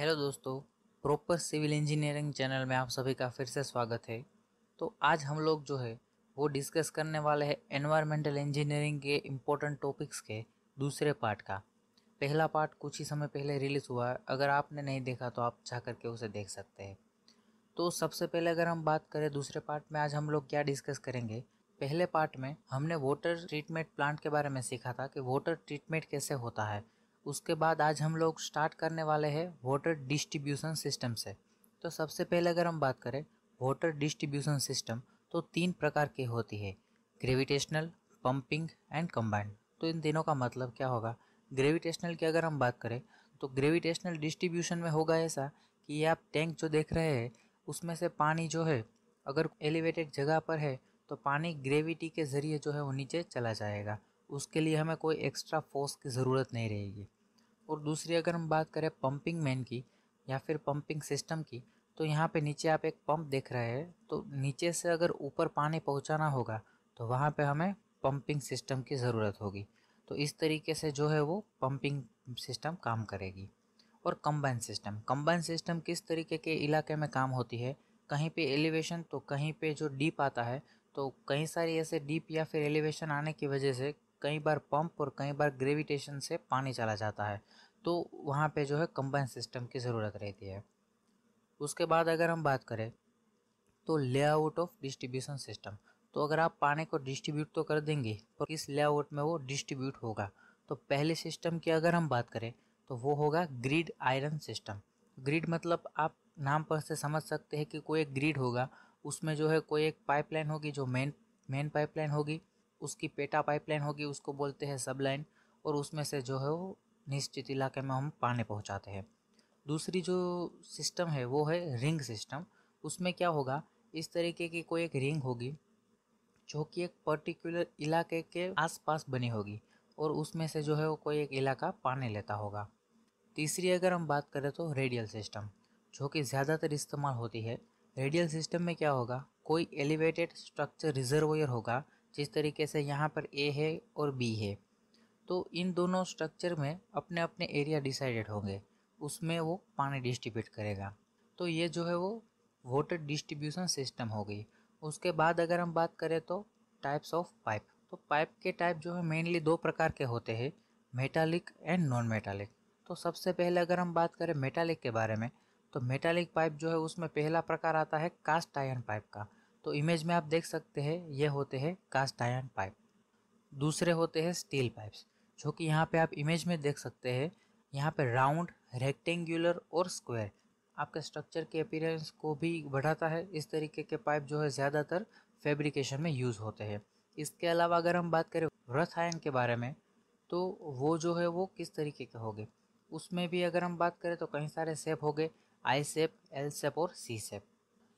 Hello दोस्तों proper civil engineering channel में आप सभी का फिर से स्वागत है तो आज हम लोग जो है वो डिस्कस करने वाले हैं एनवायरमेंटल इंजीनियरिंग के इम्पोर्टेंट टॉपिक्स के दूसरे पार्ट का पहला पार्ट कुछ ही समय पहले रिलीज़ हुआ है अगर आपने नहीं देखा तो आप जा करके उसे देख सकते हैं तो सबसे पहले अगर हम बात करें दूसरे पार्ट में आज हम लोग क्या डिस्कस करेंगे पहले पार्ट में हमने वाटर ट्रीटमेंट प्लांट के बारे में सीखा था कि वाटर ट्रीटमेंट कैसे होता है उसके बाद आज हम लोग स्टार्ट करने वाले हैं वोटर डिस्ट्रीब्यूशन सिस्टम से तो सबसे पहले अगर हम बात करें वोटर डिस्ट्रीब्यूशन सिस्टम तो तीन प्रकार की होती है ग्रेविटेशनल पंपिंग एंड कंबाइंड तो इन तीनों का मतलब क्या होगा ग्रेविटेशनल की अगर हम बात करें तो ग्रेविटेशनल डिस्ट्रीब्यूशन में होगा ऐसा कि आप टैंक जो देख रहे हैं उसमें से पानी जो है अगर एलिवेटेड जगह पर है तो पानी ग्रेविटी के ज़रिए जो है वो नीचे चला जाएगा उसके लिए हमें कोई एक्स्ट्रा फोर्स की ज़रूरत नहीं रहेगी और दूसरी अगर हम बात करें पंपिंग मैन की या फिर पंपिंग सिस्टम की तो यहाँ पे नीचे आप एक पंप देख रहे हैं तो नीचे से अगर ऊपर पानी पहुँचाना होगा तो वहाँ पे हमें पंपिंग सिस्टम की ज़रूरत होगी तो इस तरीके से जो है वो पंपिंग सिस्टम काम करेगी और कंबाइन सिस्टम कंबाइन सिस्टम किस तरीके के इलाके में काम होती है कहीं पे एलिवेशन तो कहीं पे जो डीप आता है तो कई सारी ऐसे डीप या फिर एलिवेशन आने की वजह से कई बार पंप और कई बार ग्रेविटेशन से पानी चला जाता है तो वहाँ पे जो है कंबाइन सिस्टम की ज़रूरत रहती है उसके बाद अगर हम बात करें तो लेआउट ऑफ डिस्ट्रीब्यूशन सिस्टम तो अगर आप पानी को डिस्ट्रीब्यूट तो कर देंगे तो किस लेआउट में वो डिस्ट्रीब्यूट होगा तो पहले सिस्टम की अगर हम बात करें तो वो होगा ग्रिड आयरन सिस्टम ग्रिड मतलब आप नाम पर से समझ सकते हैं कि कोई एक ग्रिड होगा उसमें जो है कोई एक पाइपलाइन होगी जो मेन मेन पाइपलाइन होगी उसकी पेटा पाइपलाइन होगी उसको बोलते हैं सब लाइन और उसमें से जो है वो निश्चित इलाके में हम पानी पहुंचाते हैं दूसरी जो सिस्टम है वो है रिंग सिस्टम उसमें क्या होगा इस तरीके की कोई एक रिंग होगी जो कि एक पर्टिकुलर इलाके के आसपास बनी होगी और उसमें से जो है वो कोई एक इलाका पानी लेता होगा तीसरी अगर हम बात करें तो रेडियल सिस्टम जो कि ज़्यादातर इस्तेमाल होती है रेडियल सिस्टम में क्या होगा कोई एलिवेटेड स्ट्रक्चर रिजर्वोयर होगा जिस तरीके से यहाँ पर ए है और बी है तो इन दोनों स्ट्रक्चर में अपने अपने एरिया डिसाइडेड होंगे उसमें वो पानी डिस्ट्रीब्यूट करेगा तो ये जो है वो वाटर डिस्ट्रीब्यूशन सिस्टम हो गई उसके बाद अगर हम बात करें तो टाइप्स ऑफ पाइप तो पाइप के टाइप जो है मेनली दो प्रकार के होते हैं मेटालिक एंड नॉन मेटालिक तो सबसे पहले अगर हम बात करें मेटालिक के बारे में तो मेटालिक पाइप जो है उसमें पहला प्रकार आता है कास्ट आयरन पाइप का तो इमेज में आप देख सकते हैं ये होते हैं कास्ट आयन पाइप दूसरे होते हैं स्टील पाइप्स जो कि यहाँ पे आप इमेज में देख सकते हैं यहाँ पे राउंड रेक्टेंगुलर और स्क्वायर आपके स्ट्रक्चर के अपीरेंस को भी बढ़ाता है इस तरीके के पाइप जो है ज़्यादातर फेब्रिकेशन में यूज़ होते हैं इसके अलावा अगर हम बात करें रथ आयन के बारे में तो वो जो है वो किस तरीके के होंगे उसमें भी अगर हम बात करें तो कई सारे सेप हो गए आई सेप एल सेप और सी सेप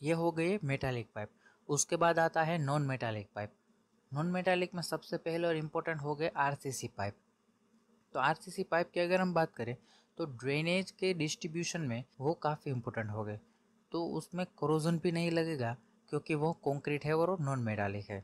ये हो गए मेटालिक पाइप उसके बाद आता है non metallic pipe non metallic में सबसे पहले और इम्पोर्टेंट हो गए आर पाइप तो आर पाइप की अगर हम बात करें तो ड्रेनेज के डिस्ट्रीब्यूशन में वो काफ़ी इम्पोर्टेंट हो गए तो उसमें क्रोजन भी नहीं लगेगा क्योंकि वो कंक्रीट है और नॉन मेटालिक है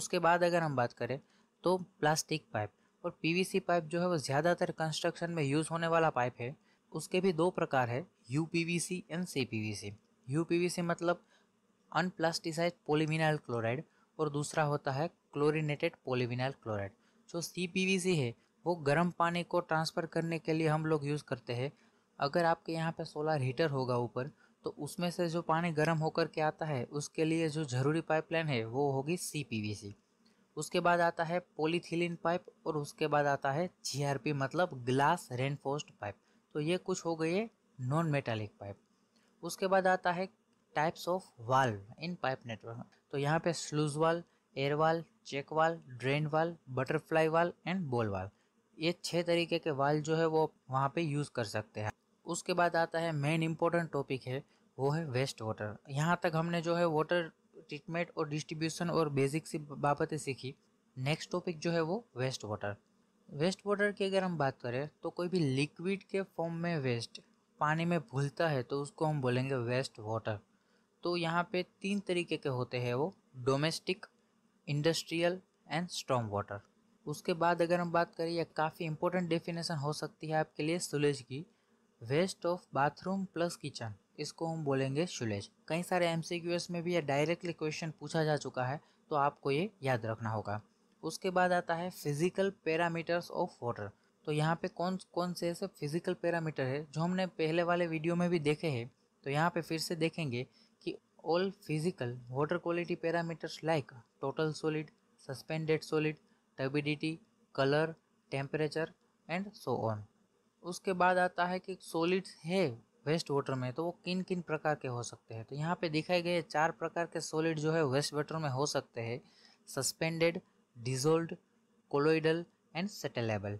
उसके बाद अगर हम बात करें तो प्लास्टिक पाइप और पीवीसी पाइप जो है वो ज़्यादातर कंस्ट्रक्शन में यूज़ होने वाला पाइप है उसके भी दो प्रकार है U P V C and C P V C U P V C मतलब अनप्लास्टिसाइज पोलीविनाइल क्लोराइड और दूसरा होता है क्लोरिनेटेड पोलीविनाइल क्लोराइड जो सी है वो गर्म पानी को ट्रांसफ़र करने के लिए हम लोग यूज़ करते हैं अगर आपके यहाँ पे सोलर हीटर होगा ऊपर तो उसमें से जो पानी गर्म होकर के आता है उसके लिए जो ज़रूरी पाइपलाइन है वो होगी सी उसके बाद आता है पोलीथिलीन पाइप और उसके बाद आता है जी मतलब ग्लास रेनफोस्ट पाइप तो ये कुछ हो गई है नॉन मेटालिक पाइप उसके बाद आता है types of valve in pipe network तो यहाँ पे स्लूज वाल एयर वाल चेक वाल ड्रेन वाल बटरफ्लाई वाल एंड बोल वाल ये छः तरीके के वाल जो है वो वहाँ पे यूज़ कर सकते हैं उसके बाद आता है मेन इम्पोर्टेंट टॉपिक है वो है वेस्ट वाटर यहाँ तक हमने जो है वाटर ट्रीटमेंट और डिस्ट्रीब्यूशन और बेसिक सी बाबतें सीखी नेक्स्ट टॉपिक जो है वो वेस्ट वाटर वेस्ट वाटर की अगर हम बात करें तो कोई भी लिक्विड के फॉर्म में वेस्ट पानी में भूलता है तो उसको हम बोलेंगे वेस्ट वाटर तो यहाँ पे तीन तरीके के होते हैं वो domestic industrial and strong water उसके बाद अगर हम बात करें यह काफ़ी इंपॉर्टेंट डेफिनेशन हो सकती है आपके लिए सुलेज की waste of bathroom plus kitchen इसको हम बोलेंगे सुलेज कई सारे एम में भी यह डायरेक्टली क्वेश्चन पूछा जा चुका है तो आपको ये याद रखना होगा उसके बाद आता है फिजिकल पैरामीटर्स ऑफ वाटर तो यहाँ पे कौन कौन से ऐसे फिजिकल पैरामीटर है जो हमने पहले वाले वीडियो में भी देखे हैं तो यहाँ पे फिर से देखेंगे All physical water quality parameters like total solid, suspended solid, turbidity, color, temperature and so on. उसके बाद आता है कि सॉलिड्स है वेस्ट वाटर में तो वो किन किन प्रकार के हो सकते हैं तो यहाँ पे दिखाए गए चार प्रकार के सॉलिड जो है वेस्ट वाटर में हो सकते हैं suspended dissolved colloidal and settleable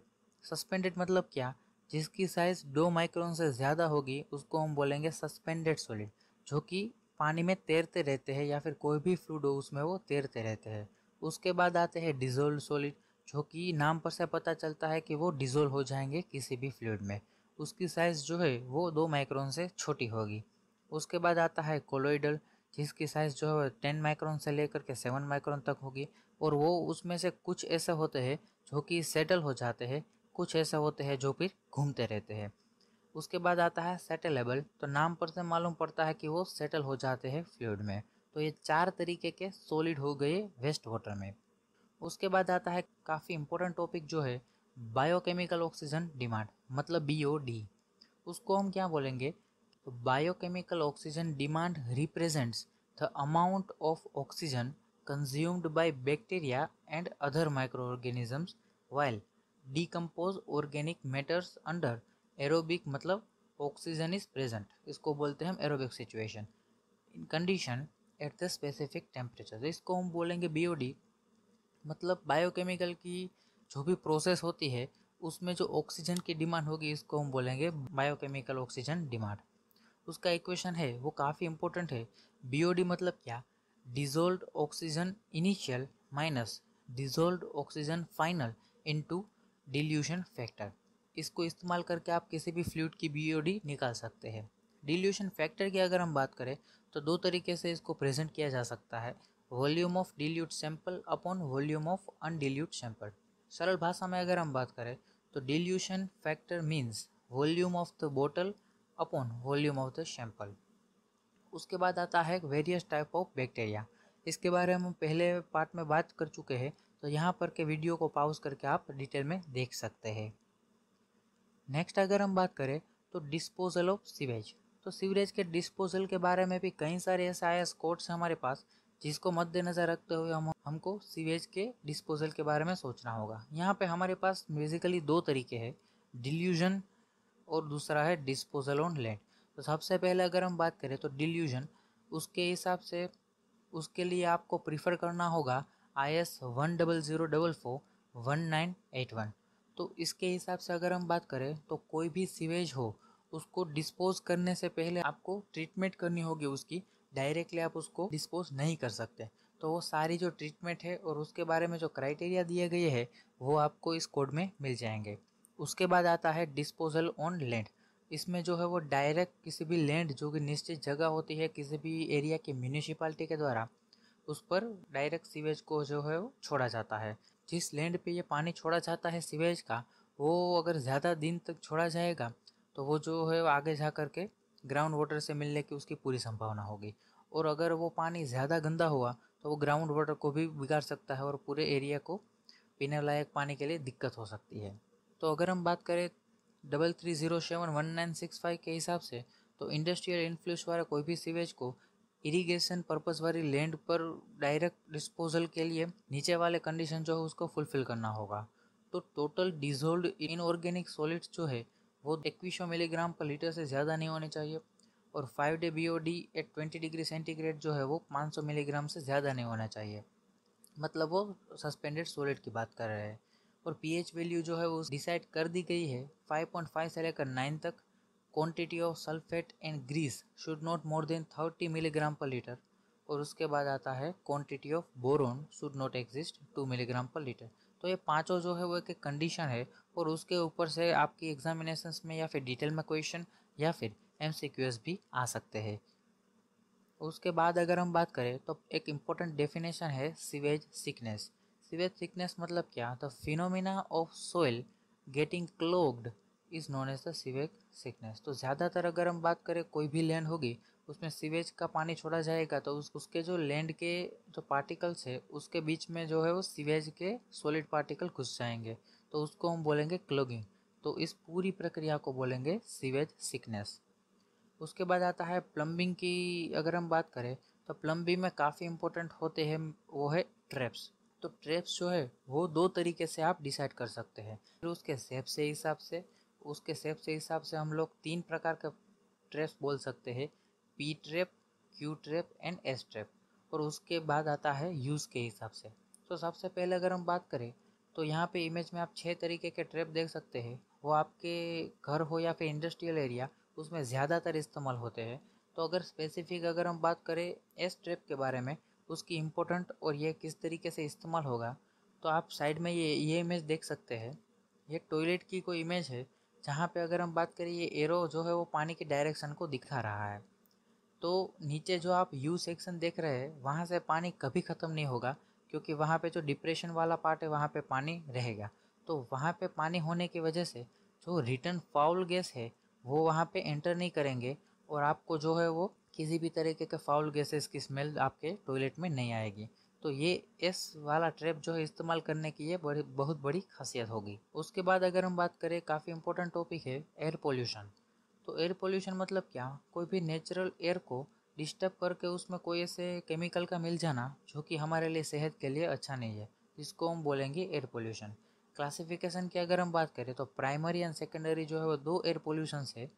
suspended मतलब क्या जिसकी साइज़ दो माइक्रोन से ज़्यादा होगी उसको हम बोलेंगे सस्पेंडेड सॉलिड जो कि पानी में तैरते रहते हैं या फिर कोई भी फ्लूड हो उसमें वो तैरते रहते हैं उसके बाद आते हैं डिजोल्व सॉलिड जो कि नाम पर से पता चलता है कि वो डिजोल्व हो जाएंगे किसी भी फ्लूड में उसकी साइज़ जो है वो दो माइक्रोन से छोटी होगी उसके बाद आता है कोलोइडल जिसकी साइज़ जो है टेन माइक्रोन से लेकर के सेवन माइक्रोन तक होगी और वो उसमें से कुछ ऐसे होते हैं जो कि सेटल हो जाते हैं कुछ ऐसे होते हैं जो फिर घूमते रहते हैं उसके बाद आता है सेटलेबल तो नाम पर से मालूम पड़ता है कि वो सेटल हो जाते हैं फ्लूड में तो ये चार तरीके के सॉलिड हो गए वेस्ट वाटर में उसके बाद आता है काफ़ी इंपॉर्टेंट टॉपिक जो है बायोकेमिकल ऑक्सीजन डिमांड मतलब बी उसको हम क्या बोलेंगे तो biochemical oxygen demand represents the amount of oxygen consumed by bacteria and other micro organisms while decompose organic matters under aerobic मतलब ऑक्सीजन इज प्रेजेंट इसको बोलते हैं हम aerobic situation in condition at the specific temperature इसको हम बोलेंगे BOD मतलब biochemical की जो भी प्रोसेस होती है उसमें जो ऑक्सीजन की डिमांड होगी इसको हम बोलेंगे बायोकेमिकल ऑक्सीजन डिमांड उसका इक्वेशन है वो काफ़ी इंपॉर्टेंट है बीओडी मतलब क्या dissolved oxygen initial minus dissolved oxygen final into dilution factor इसको इस्तेमाल करके आप किसी भी फ्लूड की बी निकाल सकते हैं डिल्यूशन फैक्टर की अगर हम बात करें तो दो तरीके से इसको प्रेजेंट किया जा सकता है volume of dilute sample upon volume of undilute sample सरल भाषा में अगर हम बात करें तो dilution factor means volume of the bottle upon volume of the sample उसके बाद आता है वेरियस टाइप ऑफ बैक्टीरिया इसके बारे में हम पहले पार्ट में बात कर चुके हैं तो यहाँ पर के वीडियो को पाउज करके आप डिटेल में देख सकते हैं नेक्स्ट अगर हम बात करें तो डिस्पोजल ऑफ सीवेज तो सीवरेज के डिस्पोजल के बारे में भी कई सारे ऐसे आए एस हैं हमारे पास जिसको मद्देनज़र रखते हुए हम हमको सीवेज के डिस्पोजल के बारे में सोचना होगा यहाँ पे हमारे पास बेसिकली दो तरीके हैं डिल्यूजन और दूसरा है डिस्पोजल ऑन लैंड तो सबसे पहले अगर हम बात करें तो डिल्यूजन उसके हिसाब से उसके लिए आपको प्रीफर करना होगा I S one double zero double four one nine eight one तो इसके हिसाब से अगर हम बात करें तो कोई भी सीवेज हो उसको डिस्पोज करने से पहले आपको ट्रीटमेंट करनी होगी उसकी डायरेक्टली आप उसको डिस्पोज नहीं कर सकते तो वो सारी जो ट्रीटमेंट है और उसके बारे में जो क्राइटेरिया दिए गए हैं वो आपको इस कोड में मिल जाएंगे उसके बाद आता है डिस्पोजल ऑन लैंड इसमें जो है वो डायरेक्ट किसी भी लैंड जो कि निश्चित जगह होती है किसी भी एरिया की म्यूनिसिपालिटी के द्वारा उस पर डायरेक्ट सीवेज को जो है वो छोड़ा जाता है जिस लैंड पे ये पानी छोड़ा जाता है सीवेज का वो अगर ज़्यादा दिन तक छोड़ा जाएगा तो वो जो है आगे जा कर के ग्राउंड वाटर से मिलने की उसकी पूरी संभावना होगी और अगर वो पानी ज़्यादा गंदा हुआ तो वो ग्राउंड वाटर को भी बिगाड़ सकता है और पूरे एरिया को पीने लायक पानी के लिए दिक्कत हो सकती है तो अगर हम बात करें double three zero seven one nine six five के हिसाब से तो इंडस्ट्रियल इन्फ्लुएंस वाला कोई भी सीवेज को इरिगेशन पर्पज़ वाली लैंड पर डायरेक्ट डिस्पोजल के लिए नीचे वाले कंडीशन जो है उसको फुलफिल करना होगा तो टोटल डिजोल्ड इनऑर्गेनिक सॉलिड्स जो है वो इक्कीस मिलीग्राम पर लीटर से ज़्यादा नहीं होने चाहिए और five day B O D at twenty degree centigrade जो है वो पाँच सौ मिलीग्राम से ज़्यादा नहीं होना चाहिए मतलब वो सस्पेंडेड सॉलिड की बात कर रहे हैं और पीएच वैल्यू जो है वो डिसाइड कर दी गई है फाइव पॉइंट फाइव से लेकर नाइन तक quantity of sulphate and grease should not more than thirty milligram per litre और उसके बाद आता है quantity of boron should not exist two milligram per litre तो ये पांचों जो है वो एक कंडीशन है और उसके ऊपर से आपकी एग्जामिनेशन में या फिर डिटेल में क्वेश्चन या फिर एम भी आ सकते हैं उसके बाद अगर हम बात करें तो एक इम्पोर्टेंट डेफिनेशन है सीवेज सिकनेस सीवेज सिकनेस मतलब क्या the phenomena of soil getting clogged is known as the sewage sickness तो ज़्यादातर अगर हम बात करें कोई भी लैंड होगी उसमें सीवेज का पानी छोड़ा जाएगा तो उस उसके जो लैंड के जो पार्टिकल्स है उसके बीच में जो है वो सीवेज के सॉलिड पार्टिकल घुस जाएंगे तो उसको हम बोलेंगे क्लोगिंग तो इस पूरी प्रक्रिया को बोलेंगे सीवेज सिकनेस उसके बाद आता है प्लम्बिंग की अगर हम बात करें तो प्लम्बिंग में काफ़ी इम्पोर्टेंट होते हैं वो है ट्रैप्स तो ट्रैप्स जो है वो दो तरीके से आप डिसाइड कर सकते हैं फिर उसके सेप से हिसाब से उसके शेप से हिसाब से हम लोग तीन प्रकार के ट्रेप बोल सकते हैं P trap Q trap and S trap और उसके बाद आता है यूज़ के हिसाब से तो सबसे पहले अगर हम बात करें तो यहाँ पे इमेज में आप छः तरीके के ट्रैप देख सकते हैं वो आपके घर हो या फिर इंडस्ट्रियल एरिया उसमें ज़्यादातर इस्तेमाल होते हैं तो अगर स्पेसिफिक अगर हम बात करें एस ट्रैप के बारे में उसकी इम्पोर्टेंट और ये किस तरीके से इस्तेमाल होगा तो आप साइड में ये ये इमेज देख सकते हैं ये टॉयलेट की कोई इमेज है जहाँ पे अगर हम बात करें ये एरो जो है वो पानी के डायरेक्शन को दिखा रहा है तो नीचे जो आप यू सेक्शन देख रहे हैं वहाँ से पानी कभी ख़त्म नहीं होगा क्योंकि वहाँ पे जो डिप्रेशन वाला पार्ट है वहाँ पे पानी रहेगा तो वहाँ पे पानी होने की वजह से जो रिटर्न फाउल गैस है वो वहाँ पे एंटर नहीं करेंगे और आपको जो है वो किसी भी तरीके के फाउल गैसेस की स्मेल आपके टॉयलेट में नहीं आएगी तो ये एस वाला ट्रैप जो है इस्तेमाल करने की ये बड़ी बहुत बड़ी खासियत होगी उसके बाद अगर हम बात करें काफ़ी इंपॉर्टेंट टॉपिक है एयर पोल्यूशन तो एयर पोल्यूशन मतलब क्या कोई भी नेचुरल एयर को डिस्टर्ब करके उसमें कोई ऐसे केमिकल का मिल जाना जो कि हमारे लिए सेहत के लिए अच्छा नहीं है जिसको हम बोलेंगे एयर पोल्यूशन क्लासिफिकेशन की अगर हम बात करें तो प्राइमरी एंड सेकेंडरी जो है वो दो एयर पोल्यूशन है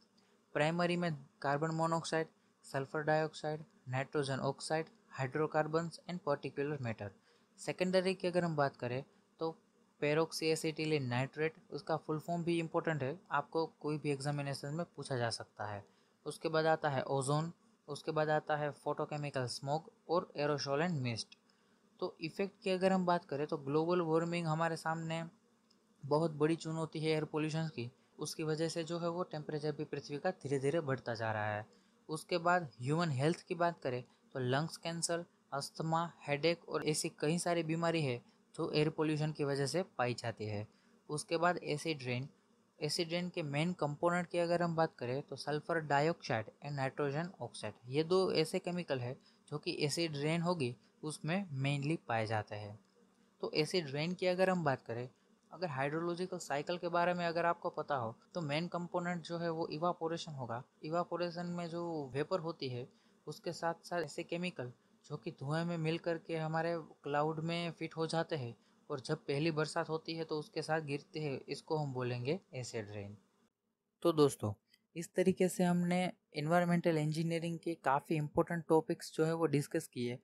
प्राइमरी में carbon monoxide sulphur dioxide nitrogen oxide hydrocarbons and particular matter secondary की अगर हम बात करें तो पेरोक्सीएसिटिलिन नाइट्रेट उसका फुल फॉर्म भी इम्पोर्टेंट है आपको कोई भी एग्जामिनेशन में पूछा जा सकता है उसके बाद आता है ओजोन उसके बाद आता है फोटोकेमिकल स्मोक और एरोसोल एंड मिस्ट तो इफ़ेक्ट की अगर हम बात करें तो ग्लोबल वार्मिंग हमारे सामने बहुत बड़ी चुनौती है एयर पोल्यूशन की उसकी वजह से जो है वो टेम्परेचर भी पृथ्वी का धीरे धीरे बढ़ता जा रहा है उसके बाद ह्यूमन हेल्थ की बात करें तो लंग्स कैंसर अस्थमा हेडेक और ऐसी कई सारी बीमारी है जो एयर पोल्यूशन की वजह से पाई जाती है उसके बाद एसिड रेन एसिड रेन के मेन कंपोनेंट की अगर हम बात करें तो sulphur dioxide and nitrogen oxide ये दो ऐसे केमिकल है जो कि एसिड रेन होगी उसमें मेनली पाए जाते हैं तो एसिड रेन की अगर हम बात करें अगर हाइड्रोलॉजिकल साइकिल के बारे में अगर आपको पता हो तो मेन कंपोनेंट जो है वो इवापोरेशन होगा इवापोरेशन में जो वेपर होती है उसके साथ साथ ऐसे केमिकल जो कि धुएं में मिल कर के हमारे क्लाउड में फिट हो जाते हैं और जब पहली बरसात होती है तो उसके साथ गिरते हैं इसको हम बोलेंगे एसिड रेन तो दोस्तों इस तरीके से हमने इन्वायरमेंटल इंजीनियरिंग के काफ़ी इम्पोर्टेंट टॉपिक्स जो है वो डिस्कस किए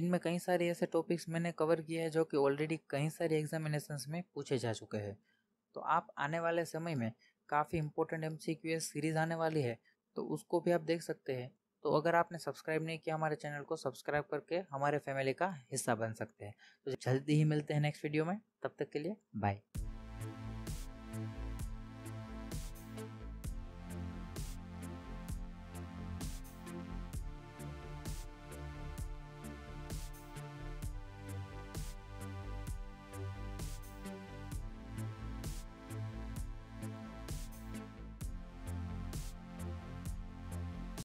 इनमें कई सारे ऐसे टॉपिक्स मैंने कवर किए हैं जो कि ऑलरेडी कई सारे एग्जामिनेशंस में पूछे जा चुके हैं तो आप आने वाले समय में काफ़ी इंपॉर्टेंट एम सीरीज़ आने वाली है तो उसको भी आप देख सकते हैं तो अगर आपने सब्सक्राइब नहीं किया हमारे चैनल को सब्सक्राइब करके हमारे फैमिली का हिस्सा बन सकते हैं तो जल्दी ही मिलते हैं नेक्स्ट वीडियो में तब तक के लिए बाय